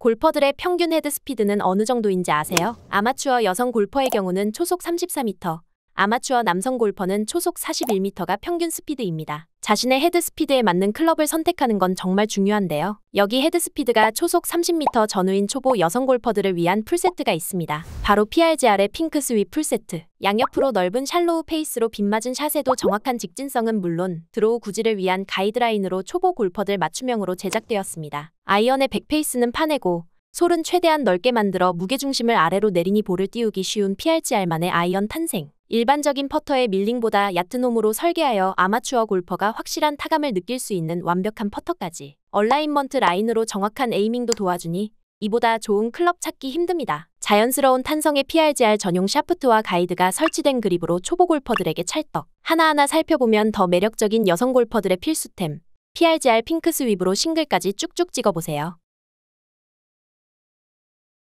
골퍼들의 평균 헤드 스피드는 어느 정도인지 아세요? 아마추어 여성 골퍼의 경우는 초속 34m, 아마추어 남성 골퍼는 초속 41m가 평균 스피드입니다. 자신의 헤드 스피드에 맞는 클럽을 선택하는 건 정말 중요한데요. 여기 헤드 스피드가 초속 30m 전후인 초보 여성 골퍼들을 위한 풀세트가 있습니다. 바로 PRGR의 핑크 스윗 풀세트. 양옆으로 넓은 샬로우 페이스로 빗맞은 샷에도 정확한 직진성은 물론 드로우 구질을 위한 가이드라인으로 초보 골퍼들 맞춤형으로 제작되었습니다. 아이언의 1 0 0페이스는 파내고 솔은 최대한 넓게 만들어 무게중심을 아래로 내리니 볼을 띄우기 쉬운 PRGR만의 아이언 탄생. 일반적인 퍼터의 밀링보다 얕은 홈으로 설계하여 아마추어 골퍼가 확실한 타감을 느낄 수 있는 완벽한 퍼터까지 얼라인먼트 라인으로 정확한 에이밍도 도와주니 이보다 좋은 클럽 찾기 힘듭니다. 자연스러운 탄성의 PRGR 전용 샤프트와 가이드가 설치된 그립으로 초보 골퍼들에게 찰떡. 하나하나 살펴보면 더 매력적인 여성 골퍼들의 필수템. PRGR 핑크 스윕으로 싱글까지 쭉쭉 찍어보세요.